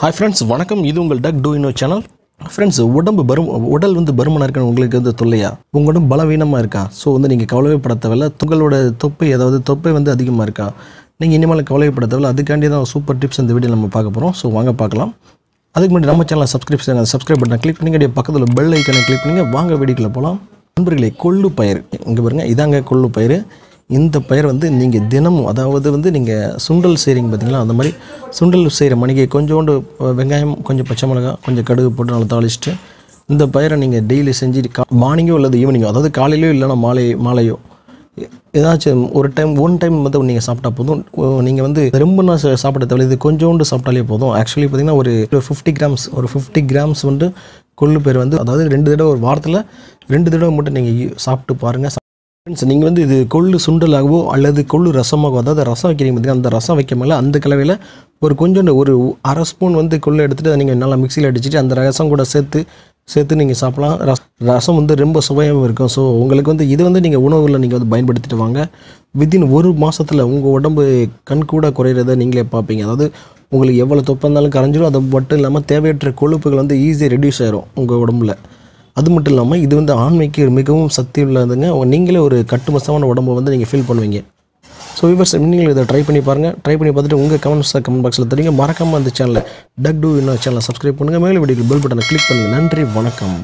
hi friends வணக்கம் இது உங்கள் டக் டூயினோ சேனல் ஃப்ரெண்ட்ஸ் உடம்பு பரும் உடல் வந்து பருமனாக இருக்குன்னு உங்களுக்கு வந்து தொல்லையா உங்கள் உடம்பு பலவீனமாக இருக்கா ஸோ வந்து நீங்கள் கவலைப்பட தேவையில்ல உங்களோட தொப்பை அதாவது தொப்பை வந்து அதிகமாக இருக்கா நீங்கள் இனிமேல் கவலைப்பட தேவையில்ல அதுக்காண்டி தான் சூப்பர் டிப்ஸ் இந்த வீடியோ நம்ம பார்க்க போகிறோம் ஸோ வாங்க பார்க்கலாம் அதுக்கு முன்னாடி நம்ம சேனலை சப்ஸ்கிரைப் சப்ஸ்கிரைப் பட்டனை கிளிக் பண்ணி பக்கத்தில் பெல் ஐக்கனை கிளிக் பண்ணிங்க வாங்க வீடியோக்கில் போகலாம் நண்பர்களே கொள்ளு பயிர் இங்கே பாருங்கள் இதாங்க கொள்ளு பயிர் இந்த பயிர் வந்து நீங்கள் தினமும் அதாவது வந்து நீங்கள் சுண்டல் செய்கிறீங்க பார்த்தீங்களா அந்த மாதிரி சுண்டல் செய்கிற மணிக்கு கொஞ்சோண்டு வெங்காயம் கொஞ்சம் பச்சை மிளகா கொஞ்சம் கடுகு போட்டு நல்லா தாளிச்சிட்டு இந்த பயிரை நீங்கள் டெய்லி செஞ்சு கா மார்னிங்கோ அல்லது ஈவினிங்கோ அதாவது காலையிலையோ இல்லைனா மாலை மாலையோ ஏதாச்சும் ஒரு டைம் ஒன் டைம் வந்து நீங்கள் சாப்பிட்டா போதும் நீங்கள் வந்து ரொம்ப நான் சாப்பிட தேவை இது கொஞ்சோண்டு சாப்பிட்டாலே போதும் ஆக்சுவலி பார்த்திங்கன்னா ஒரு ஃபிஃப்டி கிராம்ஸ் ஒரு ஃபிஃப்டி கிராம்ஸ் வந்து கொள்ளு பேர் வந்து அதாவது ரெண்டு தடவை ஒரு வாரத்தில் ரெண்டு தடவை மட்டும் நீங்கள் சாப்பிட்டு பாருங்கள் ஃப்ரெண்ட்ஸ் நீங்கள் வந்து இது கொள்ளு சுண்டலாகவோ அல்லது கொள்ளு ரசமாகவோ அதாவது ரசம் வைக்கிறீங்க பார்த்தீங்கன்னா அந்த ரசம் வைக்க மேலே அந்த கலவையில் ஒரு கொஞ்சோண்டு ஒரு அரை ஸ்பூன் வந்து கொள்ளு எடுத்துகிட்டு அதை நீங்கள் நல்லா மிக்சியில் அடிச்சுட்டு அந்த ரசம் கூட சேர்த்து சேர்த்து நீங்கள் சாப்பிடலாம் ரஸ் ரசம் வந்து ரொம்ப சுவையாகவும் இருக்கும் ஸோ உங்களுக்கு வந்து இது வந்து நீங்கள் உணவுகளில் நீங்கள் வந்து பயன்படுத்திட்டு வாங்க வித்தின் ஒரு மாதத்தில் உங்கள் உடம்பு கண் கூட குறையிறத நீங்களே பார்ப்பீங்க அதாவது உங்களுக்கு எவ்வளோ தொப்பந்தாலும் இருந்தாலும் கரைஞ்சிடும் அது மட்டும் இல்லாமல் தேவையற்ற கொழுப்புகள் வந்து ஈஸியாக ரெடியூஸ் ஆகிரும் உங்கள் உடம்புல அது மட்டும் இல்லாமல் இது வந்து ஆண்மைக்கு மிகவும் சக்தி உள்ளதுங்க நீங்களே ஒரு கட்டுமசமான உடம்பை வந்து நீங்கள் ஃபீல் பண்ணுவீங்க ஸோ விவர்ஸ் நீங்கள் இதை ட்ரை பண்ணி பாருங்கள் ட்ரை பண்ணி பார்த்துட்டு உங்கள் கமெண்ட்ஸ் கமெண்ட் பாக்ஸில் தெரியுங்க மறக்காமல் அந்த சேனலை டக் டூ இன்னொரு சேனலை சப்ஸ்கிரைப் பண்ணுங்கள் மேலே வீடியோ பெல் பட்டனை கிளிக் பண்ணுங்கள் நன்றி வணக்கம்